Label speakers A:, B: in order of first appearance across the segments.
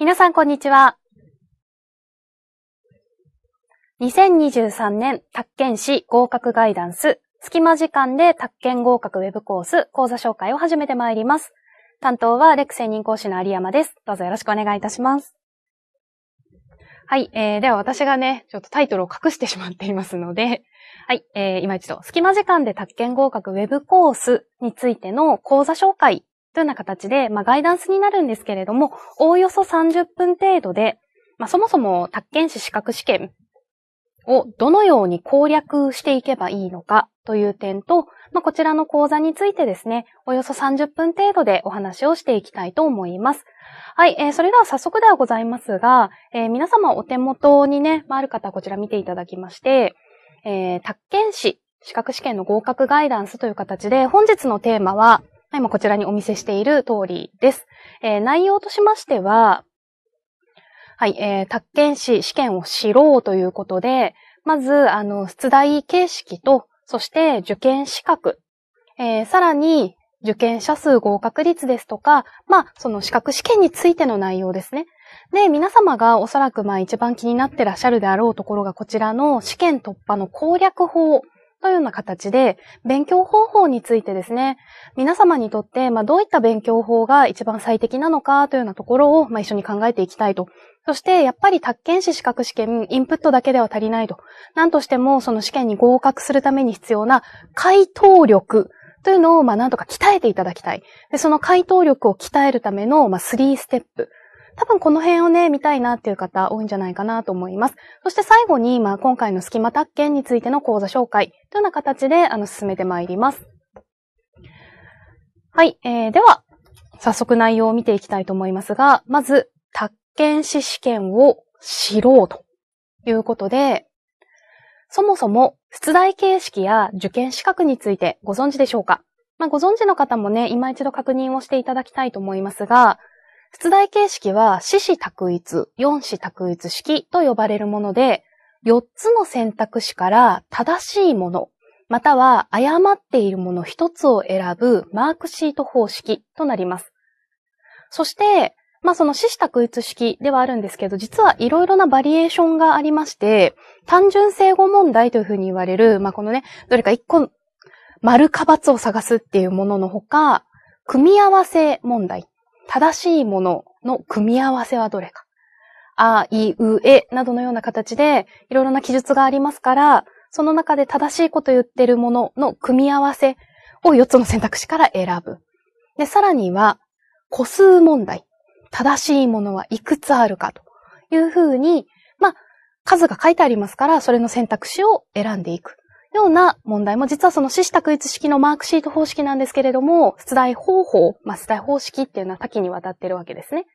A: 皆さん、こんにちは。2023年、宅建士合格ガイダンス、隙間時間で宅建合格ウェブコース、講座紹介を始めてまいります。担当は、レク専任講師の有山です。どうぞよろしくお願いいたします。はい、えー、では私がね、ちょっとタイトルを隠してしまっていますので、はい、えー、今一度、隙間時間で宅建合格ウェブコースについての講座紹介というような形で、まあ、ガイダンスになるんですけれども、おおよそ30分程度で、まあ、そもそも、宅建士資格試験をどのように攻略していけばいいのかという点と、まあ、こちらの講座についてですね、およそ30分程度でお話をしていきたいと思います。はい、えー、それでは早速ではございますが、えー、皆様お手元にね、まあ、ある方はこちら見ていただきまして、えー、宅建士資格試験の合格ガイダンスという形で、本日のテーマは、はい、今こちらにお見せしている通りです。えー、内容としましては、はい、えー、宅建士試験を知ろうということで、まず、あの、出題形式と、そして受験資格、えー、さらに、受験者数合格率ですとか、まあ、その資格試験についての内容ですね。で、皆様がおそらくまあ一番気になってらっしゃるであろうところがこちらの試験突破の攻略法というような形で、勉強方法についてですね、皆様にとって、まあ、どういった勉強法が一番最適なのかというようなところを、まあ、一緒に考えていきたいと。そして、やっぱり、宅検士資格試験、インプットだけでは足りないと。何としても、その試験に合格するために必要な回答力というのを、まあ、なんとか鍛えていただきたい。でその回答力を鍛えるための、まあ、3ステップ。多分この辺をね、見たいなっていう方多いんじゃないかなと思います。そして最後に、まあ、今回の隙間宅建についての講座紹介というような形で、あの、進めてまいります。はい、えー、では、早速内容を見ていきたいと思いますが、まず、宅建士試験を知ろうということで、そもそも出題形式や受験資格についてご存知でしょうかまあ、ご存知の方もね、今一度確認をしていただきたいと思いますが、出題形式は四子択一、四子択一式と呼ばれるもので、4つの選択肢から正しいもの、または誤っているもの1つを選ぶマークシート方式となります。そして、まあその四子択一式ではあるんですけど、実はいろいろなバリエーションがありまして、単純正誤問題というふうに言われる、まあこのね、どれか1個丸か×を探すっていうもののほか、組み合わせ問題正しいものの組み合わせはどれか。あ、い、う、えなどのような形でいろいろな記述がありますから、その中で正しいこと言ってるものの組み合わせを4つの選択肢から選ぶ。で、さらには、個数問題。正しいものはいくつあるかというふうに、まあ、数が書いてありますから、それの選択肢を選んでいく。ような問題も、実はその死死択一式のマークシート方式なんですけれども、出題方法、まあ、出題方式っていうのは多岐にわたってるわけですね。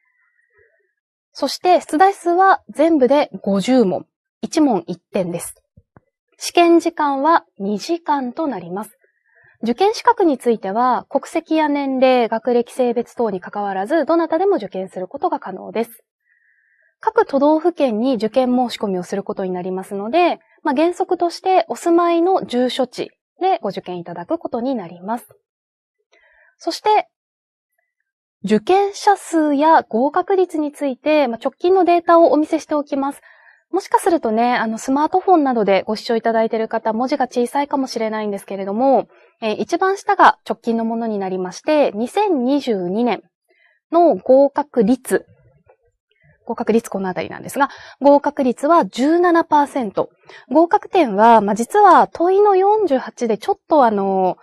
A: そして、出題数は全部で50問。1問1点です。試験時間は2時間となります。受験資格については、国籍や年齢、学歴、性別等に関わらず、どなたでも受験することが可能です。各都道府県に受験申し込みをすることになりますので、まあ、原則としてお住まいの住所地でご受験いただくことになります。そして、受験者数や合格率について、まあ、直近のデータをお見せしておきます。もしかするとね、あの、スマートフォンなどでご視聴いただいている方、文字が小さいかもしれないんですけれども、えー、一番下が直近のものになりまして、2022年の合格率合格率このあたりなんですが、合格率は17%。合格点は、まあ、実は問いの48でちょっとあの、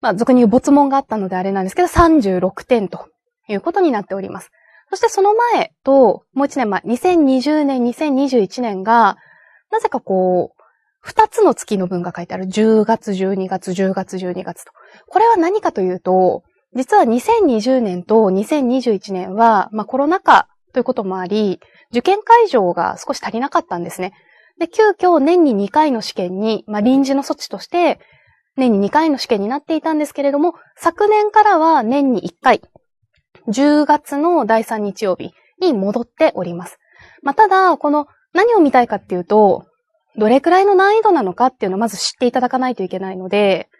A: まあ、俗に言う没問があったのであれなんですけど、36点ということになっております。そしてその前と、もう一年前、2020年、2021年が、なぜかこう、二つの月の文が書いてある。10月、12月、10月、12月と。これは何かというと、実は2020年と2021年は、まあコロナ禍ということもあり、受験会場が少し足りなかったんですね。で、急遽年に2回の試験に、まあ、臨時の措置として、年に2回の試験になっていたんですけれども、昨年からは年に1回、10月の第3日曜日に戻っております。まあ、ただ、この何を見たいかっていうと、どれくらいの難易度なのかっていうのをまず知っていただかないといけないので、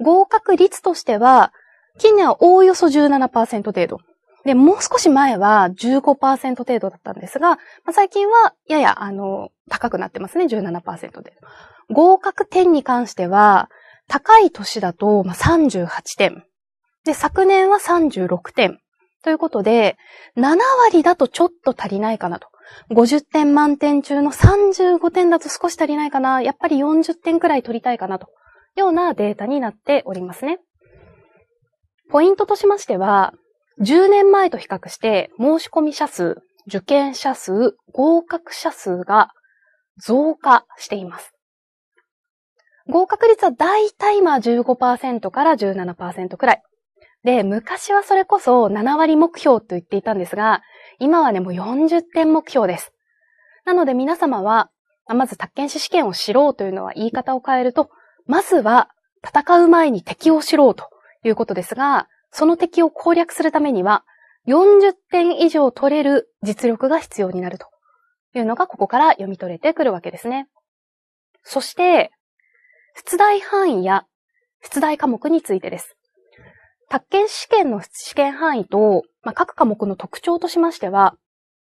A: 合格率としては、近年はおおよそ17%程度。で、もう少し前は15%程度だったんですが、まあ、最近はやや、あの、高くなってますね、17%で。合格点に関しては、高い年だと、まあ、38点。で、昨年は36点。ということで、7割だとちょっと足りないかなと。50点満点中の35点だと少し足りないかな。やっぱり40点くらい取りたいかなと。ようなデータになっておりますね。ポイントとしましては、10年前と比較して、申し込み者数、受験者数、合格者数が増加しています。合格率はだいたい今15%から17%くらい。で、昔はそれこそ7割目標と言っていたんですが、今はね、もう40点目標です。なので皆様は、まず宅建士試験を知ろうというのは言い方を変えると、まずは戦う前に敵を知ろうということですが、その敵を攻略するためには、40点以上取れる実力が必要になるというのがここから読み取れてくるわけですね。そして、出題範囲や出題科目についてです。宅建試験の試験範囲と、まあ、各科目の特徴としましては、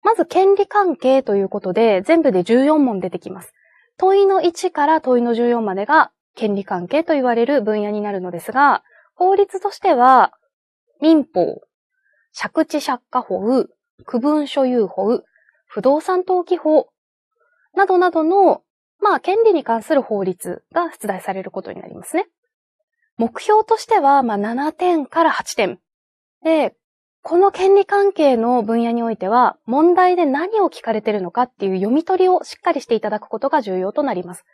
A: まず権利関係ということで全部で14問出てきます。問いの1から問いの14までが権利関係と言われる分野になるのですが、法律としては民法、借地借家法、区分所有法、不動産登記法などなどの、まあ、権利に関する法律が出題されることになりますね。目標としては、まあ、7点から8点。で、この権利関係の分野においては、問題で何を聞かれてるのかっていう読み取りをしっかりしていただくことが重要となります。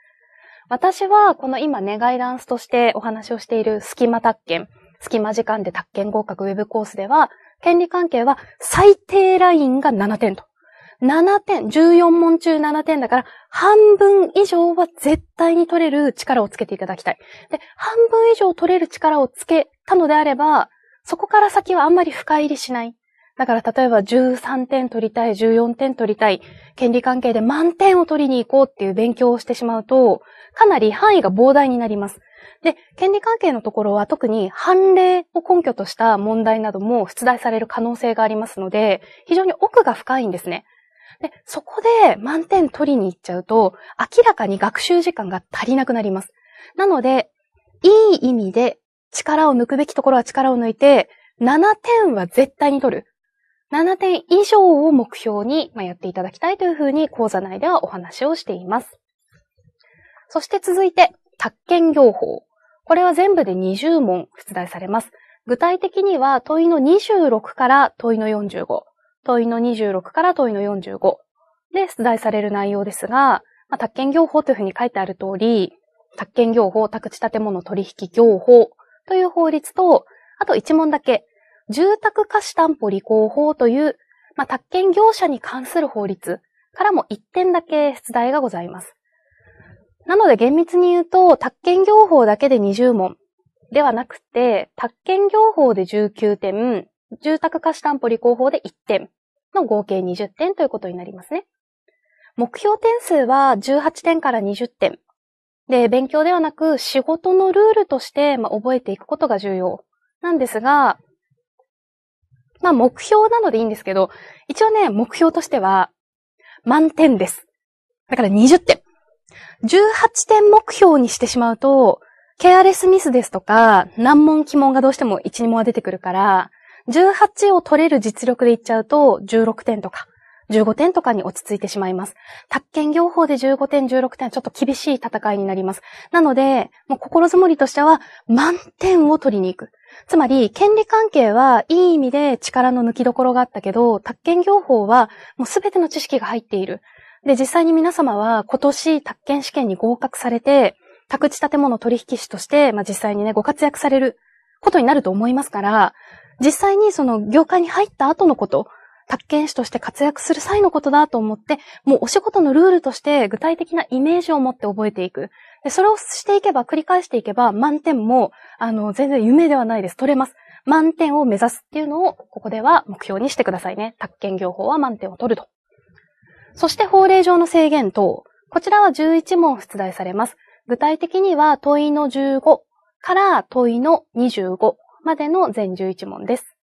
A: 私は、この今ね、ガイダンスとしてお話をしている隙間宅建隙間時間で宅建合格ウェブコースでは、権利関係は最低ラインが7点と。7点、14問中7点だから、半分以上は絶対に取れる力をつけていただきたい。で、半分以上取れる力をつけたのであれば、そこから先はあんまり深入りしない。だから例えば13点取りたい、14点取りたい、権利関係で満点を取りに行こうっていう勉強をしてしまうと、かなり範囲が膨大になります。で、権利関係のところは特に判例を根拠とした問題なども出題される可能性がありますので、非常に奥が深いんですね。で、そこで満点取りに行っちゃうと、明らかに学習時間が足りなくなります。なので、いい意味で力を抜くべきところは力を抜いて、7点は絶対に取る。7点以上を目標にやっていただきたいというふうに講座内ではお話をしています。そして続いて、宅建業法。これは全部で20問出題されます。具体的には問いの26から問いの45、問いの26から問いの45で出題される内容ですが、まあ、宅建業法というふうに書いてある通り、宅建業法、宅地建物取引業法という法律と、あと1問だけ、住宅貸し担保履行法という、まあ、宅建業者に関する法律からも1点だけ出題がございます。なので厳密に言うと、宅建業法だけで20問ではなくて、宅建業法で19点、住宅貸し担保理工法で1点の合計20点ということになりますね。目標点数は18点から20点。で、勉強ではなく仕事のルールとして、まあ、覚えていくことが重要なんですが、まあ目標なのでいいんですけど、一応ね、目標としては満点です。だから20点。18点目標にしてしまうと、ケアレスミスですとか、難問疑問がどうしても1、2問は出てくるから、18を取れる実力でいっちゃうと、16点とか、15点とかに落ち着いてしまいます。宅建業法で15点、16点はちょっと厳しい戦いになります。なので、もう心づもりとしては、満点を取りに行く。つまり、権利関係はいい意味で力の抜きどころがあったけど、宅建業法はもうすべての知識が入っている。で、実際に皆様は今年宅建試験に合格されて、宅地建物取引士として、まあ、実際にね、ご活躍されることになると思いますから、実際にその業界に入った後のこと、宅建士として活躍する際のことだと思って、もうお仕事のルールとして具体的なイメージを持って覚えていく。でそれをしていけば、繰り返していけば、満点も、あの、全然夢ではないです。取れます。満点を目指すっていうのを、ここでは目標にしてくださいね。宅建業法は満点を取ると。そして法令上の制限等。こちらは11問出題されます。具体的には問いの15から問いの25までの全11問です。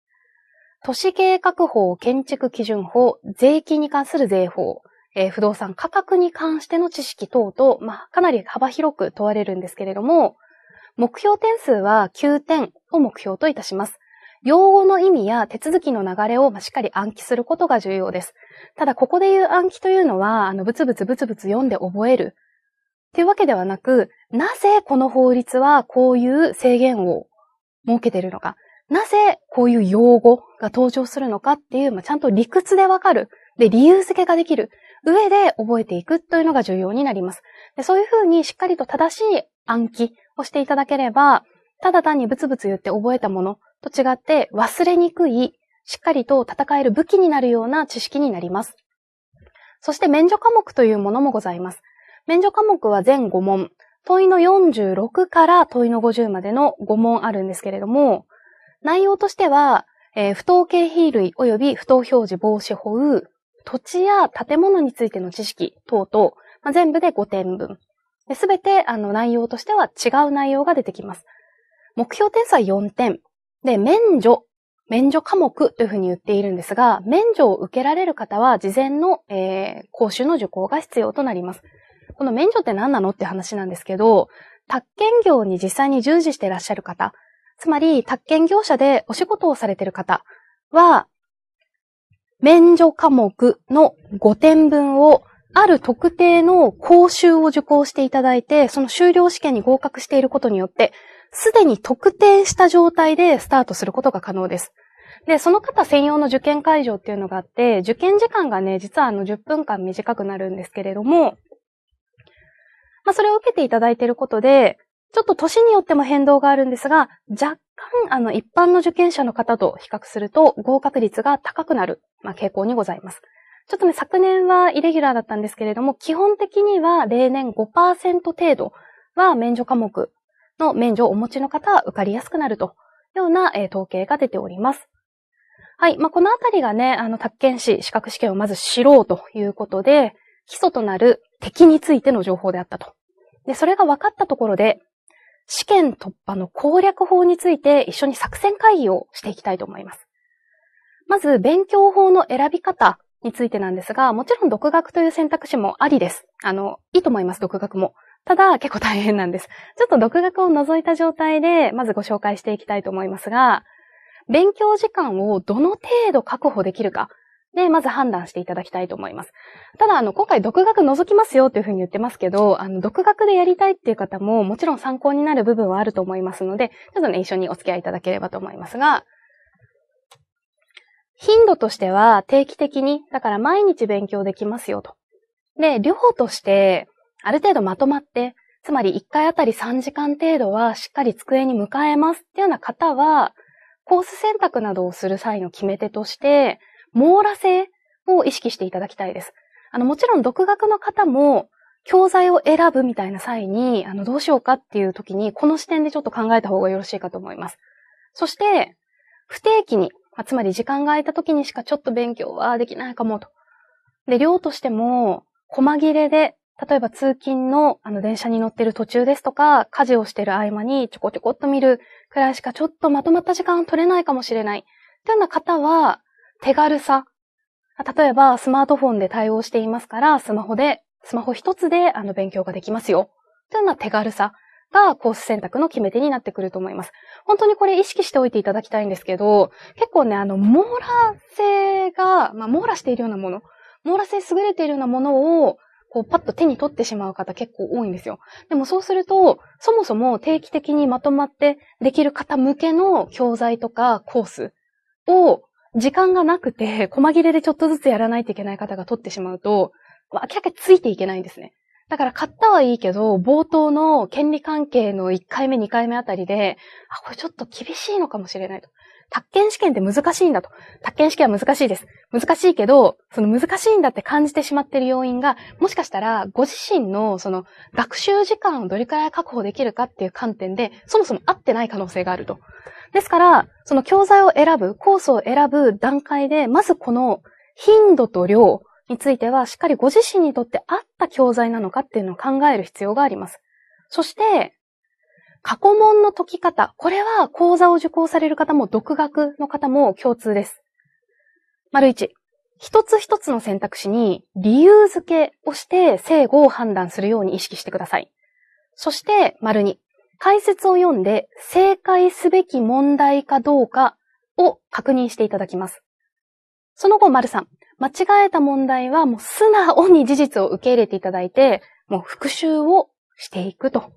A: 都市計画法、建築基準法、税金に関する税法、えー、不動産価格に関しての知識等々、まあ、かなり幅広く問われるんですけれども、目標点数は9点を目標といたします。用語の意味や手続きの流れをしっかり暗記することが重要です。ただ、ここで言う暗記というのは、あの、ブツブツブツブツ読んで覚えるっていうわけではなく、なぜこの法律はこういう制限を設けているのか、なぜこういう用語が登場するのかっていう、まあ、ちゃんと理屈でわかる。で、理由付けができる。上で覚えていくというのが重要になります。でそういうふうにしっかりと正しい暗記をしていただければ、ただ単にブツブツ言って覚えたものと違って忘れにくい、しっかりと戦える武器になるような知識になります。そして免除科目というものもございます。免除科目は全5問。問いの46から問いの50までの5問あるんですけれども、内容としては、えー、不当形比類及び不当表示防止法、土地や建物についての知識等々、まあ、全部で5点分。すべて、あの、内容としては違う内容が出てきます。目標点数は4点。で、免除、免除科目というふうに言っているんですが、免除を受けられる方は事前の、えー、講習の受講が必要となります。この免除って何なのって話なんですけど、宅建業に実際に従事していらっしゃる方、つまり宅建業者でお仕事をされている方は、免除科目の5点分をある特定の講習を受講していただいて、その修了試験に合格していることによって、すでに特定した状態でスタートすることが可能です。で、その方専用の受験会場っていうのがあって、受験時間がね、実はあの10分間短くなるんですけれども、まあそれを受けていただいていることで、ちょっと年によっても変動があるんですが、若干あの一般の受験者の方と比較すると合格率が高くなる、まあ、傾向にございます。ちょっとね、昨年はイレギュラーだったんですけれども、基本的には例年5%程度は免除科目の免除をお持ちの方は受かりやすくなるというような、えー、統計が出ております。はい。まあ、このあたりがね、あの、宅建士資格試験をまず知ろうということで、基礎となる敵についての情報であったと。で、それが分かったところで、試験突破の攻略法について一緒に作戦会議をしていきたいと思います。まず、勉強法の選び方についてなんですが、もちろん独学という選択肢もありです。あの、いいと思います、独学も。ただ、結構大変なんです。ちょっと独学を除いた状態で、まずご紹介していきたいと思いますが、勉強時間をどの程度確保できるか。で、まず判断していただきたいと思います。ただ、あの、今回独学覗きますよというふうに言ってますけど、あの、独学でやりたいっていう方ももちろん参考になる部分はあると思いますので、ちょっとね、一緒にお付き合いいただければと思いますが、頻度としては定期的に、だから毎日勉強できますよと。で、量として、ある程度まとまって、つまり1回あたり3時間程度はしっかり机に向かえますっていうような方は、コース選択などをする際の決め手として、網羅性を意識していただきたいです。あの、もちろん独学の方も、教材を選ぶみたいな際に、あの、どうしようかっていう時に、この視点でちょっと考えた方がよろしいかと思います。そして、不定期に、まつまり時間が空いた時にしかちょっと勉強はできないかもと。で、量としても、細切れで例えば通勤のあの電車に乗ってる途中ですとか、家事をしてる合間にちょこちょこっと見るくらいしかちょっとまとまった時間を取れないかもしれない。というような方は、手軽さ。例えば、スマートフォンで対応していますから、スマホで、スマホ一つであの勉強ができますよ。というような手軽さがコース選択の決め手になってくると思います。本当にこれ意識しておいていただきたいんですけど、結構ね、あの、網羅性が、まあ、網羅しているようなもの、網羅性優れているようなものをこう、パッと手に取ってしまう方結構多いんですよ。でもそうすると、そもそも定期的にまとまってできる方向けの教材とかコースを、時間がなくて、細切れでちょっとずつやらないといけない方が取ってしまうと、明らかについていけないんですね。だから買ったはいいけど、冒頭の権利関係の1回目、2回目あたりで、あ、これちょっと厳しいのかもしれないと。宅建試験って難しいんだと。宅建試験は難しいです。難しいけど、その難しいんだって感じてしまっている要因が、もしかしたらご自身のその学習時間をどれくらい確保できるかっていう観点で、そもそも合ってない可能性があると。ですから、その教材を選ぶ、コースを選ぶ段階で、まずこの頻度と量、については、しっかりご自身にとって合った教材なのかっていうのを考える必要があります。そして、過去問の解き方。これは講座を受講される方も独学の方も共通です。丸1。一つ一つの選択肢に理由付けをして正誤を判断するように意識してください。そして、丸2。解説を読んで正解すべき問題かどうかを確認していただきます。その後、丸3。間違えた問題はもう素直に事実を受け入れていただいて、もう復習をしていくと。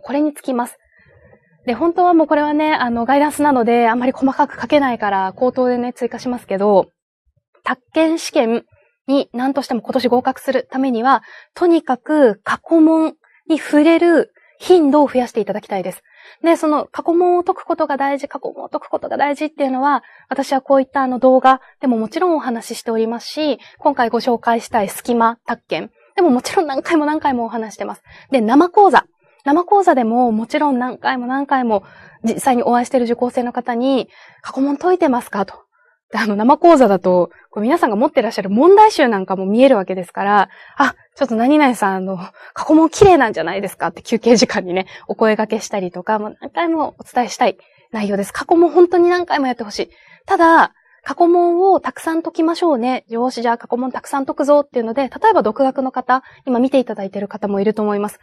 A: これにつきます。で、本当はもうこれはね、あの、ガイダンスなので、あんまり細かく書けないから、口頭でね、追加しますけど、宅建試験に何としても今年合格するためには、とにかく過去問に触れる頻度を増やしていただきたいです。で、その過去問を解くことが大事、過去問を解くことが大事っていうのは、私はこういったあの動画でももちろんお話ししておりますし、今回ご紹介したい隙間宅建でももちろん何回も何回もお話してます。で、生講座。生講座でももちろん何回も何回も実際にお会いしている受講生の方に、過去問解いてますかと。で、あの、生講座だと、こう皆さんが持ってらっしゃる問題集なんかも見えるわけですから、あ、ちょっと何々さん、あの、過去問綺麗なんじゃないですかって休憩時間にね、お声掛けしたりとか、もう何回もお伝えしたい内容です。過去問本当に何回もやってほしい。ただ、過去問をたくさん解きましょうね。上司じゃあ過去問たくさん解くぞっていうので、例えば独学の方、今見ていただいている方もいると思います。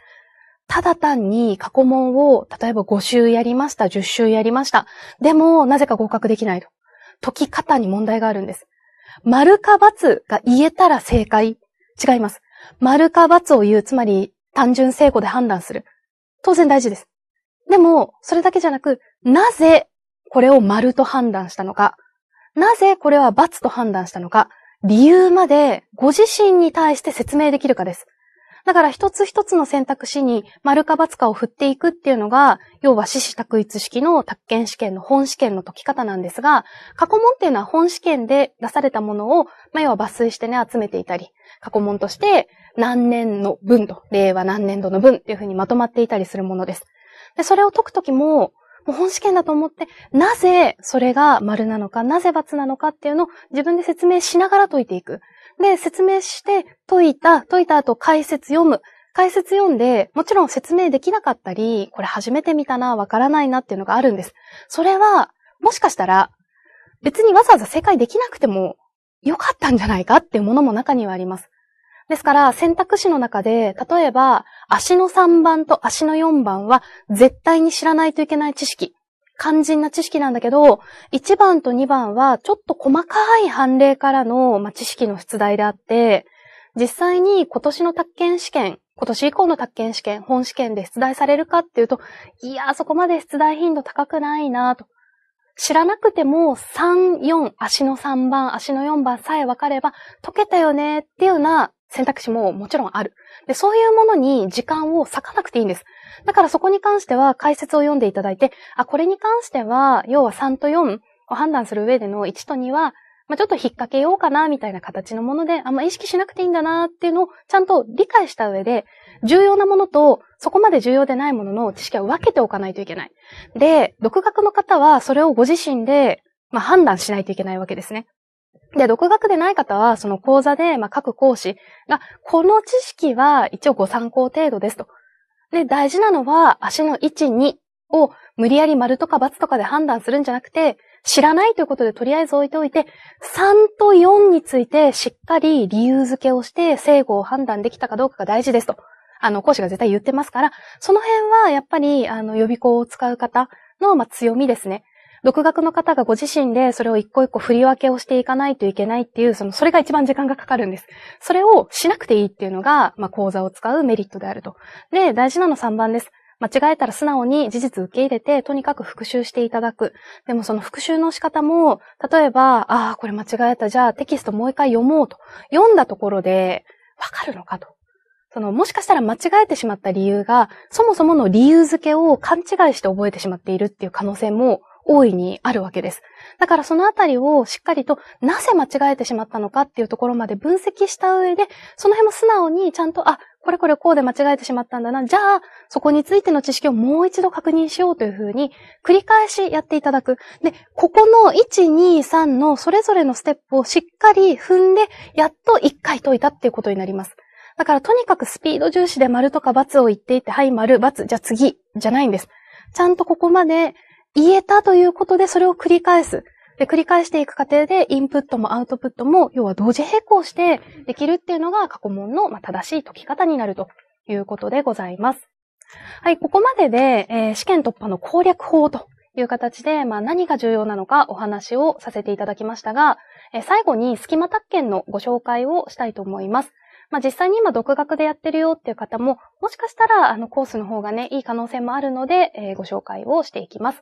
A: ただ単に過去問を、例えば5週やりました、10週やりました。でも、なぜか合格できないと。解き方に問題があるんです。丸か×が言えたら正解。違います。丸か×を言う、つまり単純成功で判断する。当然大事です。でも、それだけじゃなく、なぜこれを丸と判断したのか、なぜこれは×と判断したのか、理由までご自身に対して説明できるかです。だから一つ一つの選択肢に丸か×かを振っていくっていうのが、要は死死択一式の宅建試験の本試験の解き方なんですが、過去問っていうのは本試験で出されたものを、まあ、要は抜粋してね、集めていたり、過去問として、何年の分と、令和何年度の分っていうふうにまとまっていたりするものです。で、それを解くときも、もう本試験だと思って、なぜそれが丸なのか、なぜ罰なのかっていうのを自分で説明しながら解いていく。で、説明して解いた、解いた後解説読む。解説読んで、もちろん説明できなかったり、これ初めて見たな、わからないなっていうのがあるんです。それは、もしかしたら、別にわざわざ正解できなくてもよかったんじゃないかっていうものも中にはあります。ですから、選択肢の中で、例えば、足の3番と足の4番は、絶対に知らないといけない知識。肝心な知識なんだけど、1番と2番は、ちょっと細かい判例からの、ま知識の出題であって、実際に今年の宅検試験、今年以降の宅検試験、本試験で出題されるかっていうと、いやー、そこまで出題頻度高くないなと。知らなくても3、4、足の3番、足の4番さえ分かれば解けたよねっていうような選択肢ももちろんある。で、そういうものに時間を割かなくていいんです。だからそこに関しては解説を読んでいただいて、あ、これに関しては、要は3と4を判断する上での1と2は、まあ、ちょっと引っ掛けようかな、みたいな形のもので、あんま意識しなくていいんだな、っていうのをちゃんと理解した上で、重要なものと、そこまで重要でないものの知識は分けておかないといけない。で、独学の方はそれをご自身で、まあ、判断しないといけないわけですね。で、独学でない方は、その講座で、まあ、各講師が、この知識は一応ご参考程度ですと。で、大事なのは、足の位置、2を無理やり丸とか×とかで判断するんじゃなくて、知らないということでとりあえず置いておいて、3と4についてしっかり理由付けをして、正誤を判断できたかどうかが大事ですと。あの、講師が絶対言ってますから、その辺は、やっぱり、あの、予備校を使う方の、まあ、強みですね。独学の方がご自身でそれを一個一個振り分けをしていかないといけないっていう、その、それが一番時間がかかるんです。それをしなくていいっていうのが、まあ、講座を使うメリットであると。で、大事なの3番です。間違えたら素直に事実受け入れて、とにかく復習していただく。でもその復習の仕方も、例えば、ああ、これ間違えた、じゃあテキストもう一回読もうと。読んだところで、わかるのかと。その、もしかしたら間違えてしまった理由が、そもそもの理由付けを勘違いして覚えてしまっているっていう可能性も大いにあるわけです。だからそのあたりをしっかりとなぜ間違えてしまったのかっていうところまで分析した上で、その辺も素直にちゃんと、あ、これこれこうで間違えてしまったんだな。じゃあ、そこについての知識をもう一度確認しようというふうに、繰り返しやっていただく。で、ここの1、2、3のそれぞれのステップをしっかり踏んで、やっと1回解いたっていうことになります。だからとにかくスピード重視で丸とか×を言っていて、はい、丸、×、じゃあ次、じゃないんです。ちゃんとここまで言えたということで、それを繰り返す。で、繰り返していく過程で、インプットもアウトプットも、要は同時並行してできるっていうのが過去問の正しい解き方になるということでございます。はい、ここまでで、えー、試験突破の攻略法という形で、まあ、何が重要なのかお話をさせていただきましたが、えー、最後に隙間宅建のご紹介をしたいと思います。まあ、実際に今独学でやってるよっていう方も、もしかしたらあのコースの方がね、いい可能性もあるので、えー、ご紹介をしていきます。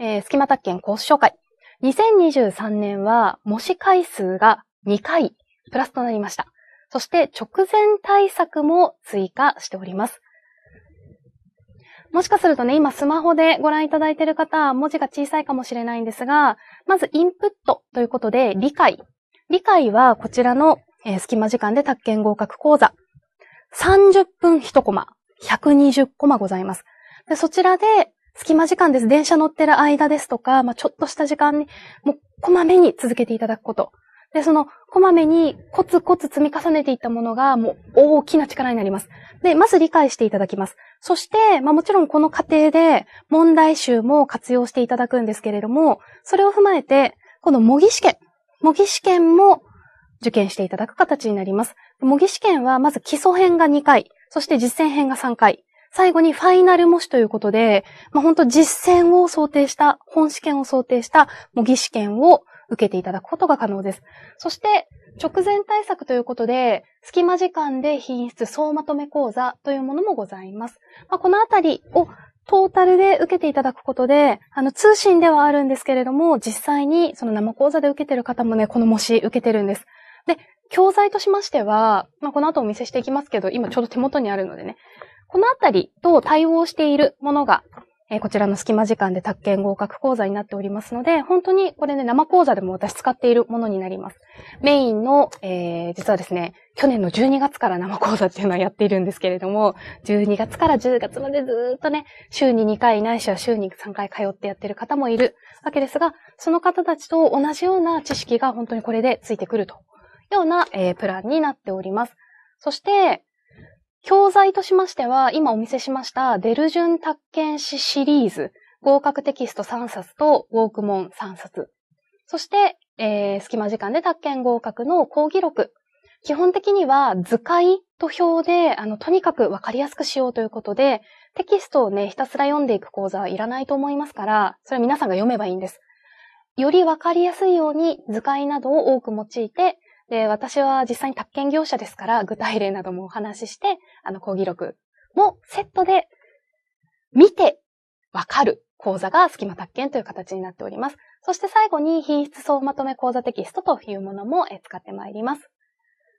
A: えー、隙間宅建講師紹介。2023年は模試回数が2回プラスとなりました。そして直前対策も追加しております。もしかするとね、今スマホでご覧いただいている方、文字が小さいかもしれないんですが、まずインプットということで、理解。理解はこちらの、えー、隙間時間で宅建合格講座。30分1コマ、120コマございます。でそちらで隙間時間です。電車乗ってる間ですとか、まあ、ちょっとした時間に、もう、こまめに続けていただくこと。で、その、こまめにコツコツ積み重ねていったものが、もう大きな力になります。で、まず理解していただきます。そして、まあもちろんこの過程で問題集も活用していただくんですけれども、それを踏まえて、この模擬試験、模擬試験も受験していただく形になります。模擬試験は、まず基礎編が2回、そして実践編が3回。最後にファイナル模試ということで、まあ、本当実践を想定した、本試験を想定した模擬試験を受けていただくことが可能です。そして、直前対策ということで、隙間時間で品質総まとめ講座というものもございます。まあ、このあたりをトータルで受けていただくことで、あの、通信ではあるんですけれども、実際にその生講座で受けてる方もね、この模試受けてるんです。で、教材としましては、まあ、この後お見せしていきますけど、今ちょうど手元にあるのでね、このあたりと対応しているものが、えー、こちらの隙間時間で宅建合格講座になっておりますので、本当にこれね、生講座でも私使っているものになります。メインの、えー、実はですね、去年の12月から生講座っていうのはやっているんですけれども、12月から10月までずっとね、週に2回ないしは週に3回通ってやってる方もいるわけですが、その方たちと同じような知識が本当にこれでついてくるというような、えー、プランになっております。そして、教材としましては、今お見せしました、デルジュン宅建誌シリーズ、合格テキスト3冊とウォークモン3冊。そして、えー、隙間時間で宅建合格の講義録。基本的には図解と表で、あの、とにかくわかりやすくしようということで、テキストをね、ひたすら読んでいく講座はいらないと思いますから、それは皆さんが読めばいいんです。よりわかりやすいように図解などを多く用いて、で、私は実際に宅建業者ですから、具体例などもお話しして、あの、講義録もセットで見てわかる講座が隙間宅建という形になっております。そして最後に品質総まとめ講座テキストというものも使ってまいります。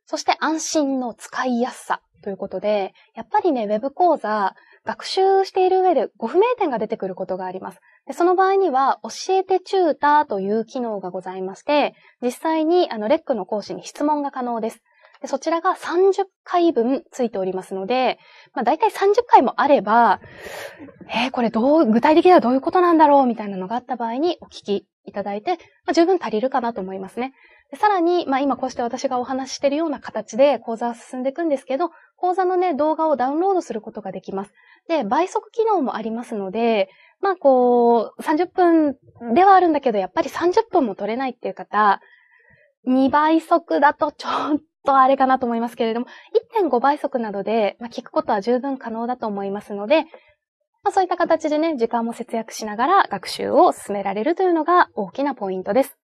A: そして安心の使いやすさということで、やっぱりね、ウェブ講座、学習している上でご不明点が出てくることがあります。その場合には、教えてチューターという機能がございまして、実際に、あの、レックの講師に質問が可能です。でそちらが30回分ついておりますので、まあ、大体30回もあれば、えー、これどう、具体的にはどういうことなんだろうみたいなのがあった場合にお聞きいただいて、まあ、十分足りるかなと思いますね。でさらに、まあ、今こうして私がお話ししているような形で講座は進んでいくんですけど、講座のね、動画をダウンロードすることができます。で、倍速機能もありますので、まあこう、30分ではあるんだけど、やっぱり30分も取れないっていう方、2倍速だとちょっとあれかなと思いますけれども、1.5倍速などで、まあ、聞くことは十分可能だと思いますので、まあ、そういった形でね、時間も節約しながら学習を進められるというのが大きなポイントです。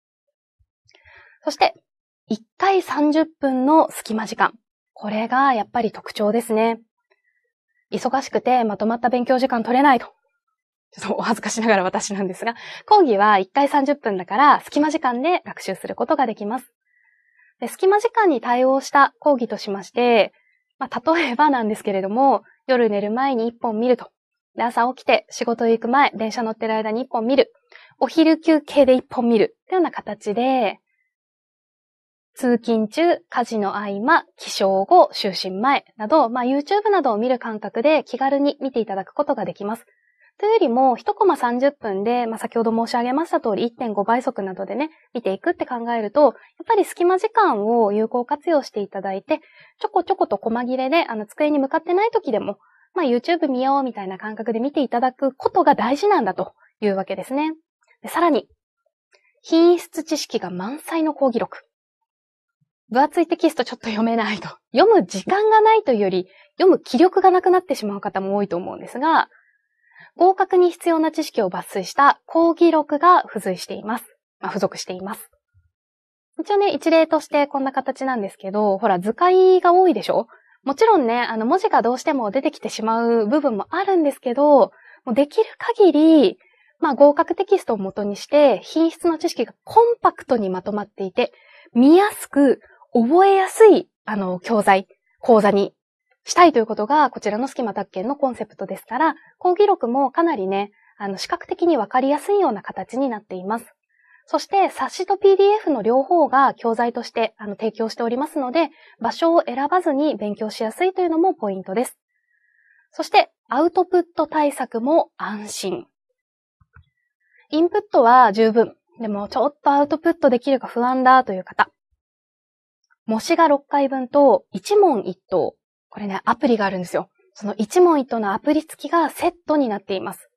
A: そして、1回30分の隙間時間。これがやっぱり特徴ですね。忙しくてまとまった勉強時間取れないとちょっとお恥ずかしながら私なんですが、講義は1回30分だから隙間時間で学習することができます。で隙間時間に対応した講義としまして、まあ、例えばなんですけれども、夜寝る前に1本見ると。で朝起きて仕事行く前、電車乗ってる間に1本見る。お昼休憩で1本見る。というような形で、通勤中、家事の合間、起床後、就寝前など、まあ、YouTube などを見る感覚で気軽に見ていただくことができます。というよりも、1コマ30分で、まあ、先ほど申し上げました通り1.5倍速などでね、見ていくって考えると、やっぱり隙間時間を有効活用していただいて、ちょこちょこと細切れで、あの、机に向かってない時でも、まあ、YouTube 見ようみたいな感覚で見ていただくことが大事なんだというわけですね。でさらに、品質知識が満載の講義録。分厚いテキストちょっと読めないと。読む時間がないというより、読む気力がなくなってしまう方も多いと思うんですが、合格に必要な知識を抜粋した講義録が付随しています。まあ、付属しています。一応ね、一例としてこんな形なんですけど、ほら、図解が多いでしょもちろんね、あの、文字がどうしても出てきてしまう部分もあるんですけど、もうできる限り、まあ、合格テキストを元にして、品質の知識がコンパクトにまとまっていて、見やすく、覚えやすい、あの、教材、講座にしたいということが、こちらのスキマ宅建のコンセプトですから、講義録もかなりね、あの、視覚的にわかりやすいような形になっています。そして、冊子と PDF の両方が教材としてあの提供しておりますので、場所を選ばずに勉強しやすいというのもポイントです。そして、アウトプット対策も安心。インプットは十分。でも、ちょっとアウトプットできるか不安だという方。模試が6回分と1問1答。これね、アプリがあるんですよ。その一問一答のアプリ付きがセットになっています。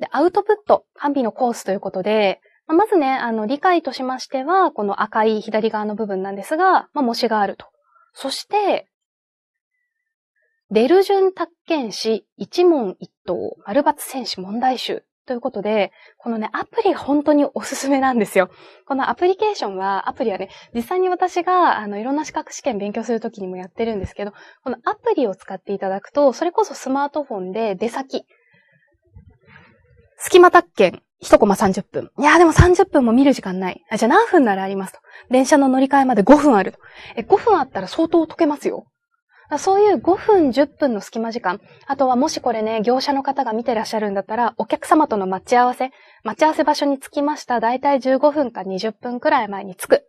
A: で、アウトプット、完備のコースということで、まずね、あの、理解としましては、この赤い左側の部分なんですが、まあ、模試があると。そして、出る順卓見し、一問一答、丸抜選手問題集ということで、このね、アプリ本当におすすめなんですよ。このアプリケーションは、アプリはね、実際に私が、あの、いろんな資格試験勉強するときにもやってるんですけど、このアプリを使っていただくと、それこそスマートフォンで出先、隙間宅券、一コマ30分。いやでも30分も見る時間ない。あ、じゃあ何分ならありますと。電車の乗り換えまで5分あると。え、5分あったら相当解けますよ。そういう5分、10分の隙間時間。あとはもしこれね、業者の方が見てらっしゃるんだったら、お客様との待ち合わせ、待ち合わせ場所に着きました。だいたい15分か20分くらい前に着く。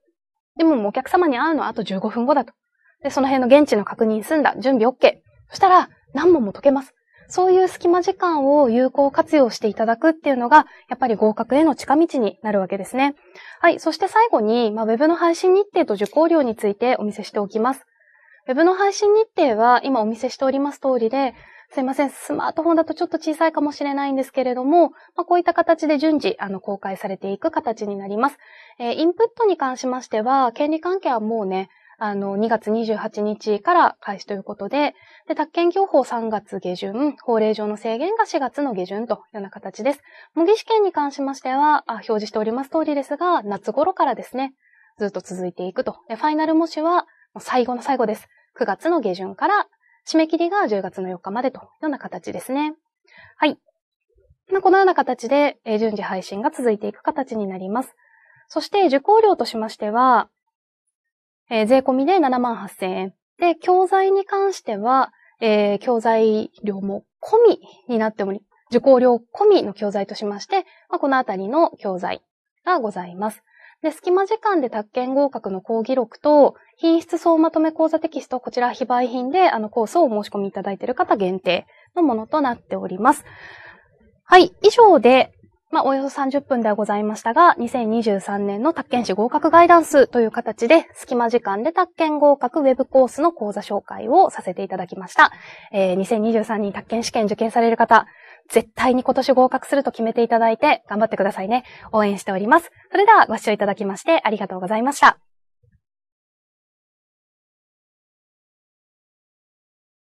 A: でもお客様に会うのはあと15分後だと。で、その辺の現地の確認済んだ。準備 OK。そしたら、何問も解けます。そういう隙間時間を有効活用していただくっていうのが、やっぱり合格への近道になるわけですね。はい。そして最後に、まあ、ウェブの配信日程と受講料についてお見せしておきます。ウェブの配信日程は今お見せしております通りで、すいません、スマートフォンだとちょっと小さいかもしれないんですけれども、まあ、こういった形で順次あの公開されていく形になります。えー、インプットに関しましては、権利関係はもうね、あの、2月28日から開始ということで、で、宅建業法3月下旬、法令上の制限が4月の下旬というような形です。模擬試験に関しましては、あ表示しております通りですが、夏頃からですね、ずっと続いていくと。で、ファイナル模試は、最後の最後です。9月の下旬から、締め切りが10月の4日までというような形ですね。はい。まあ、このような形で、えー、順次配信が続いていく形になります。そして受講料としましては、えー、税込みで7万8000円。で、教材に関しては、えー、教材料も込みになっており、受講料込みの教材としまして、まあ、このあたりの教材がございます。で、隙間時間で宅建合格の講義録と、品質総まとめ講座テキスト、こちら非売品で、あの、コースをお申し込みいただいている方限定のものとなっております。はい、以上で、まあ、およそ30分ではございましたが、2023年の宅建士合格ガイダンスという形で、隙間時間で宅建合格ウェブコースの講座紹介をさせていただきました。えー、2023年に宅建試験受験される方、絶対に今年合格すると決めていただいて頑張ってくださいね。応援しております。それではご視聴いただきましてありがとうございました。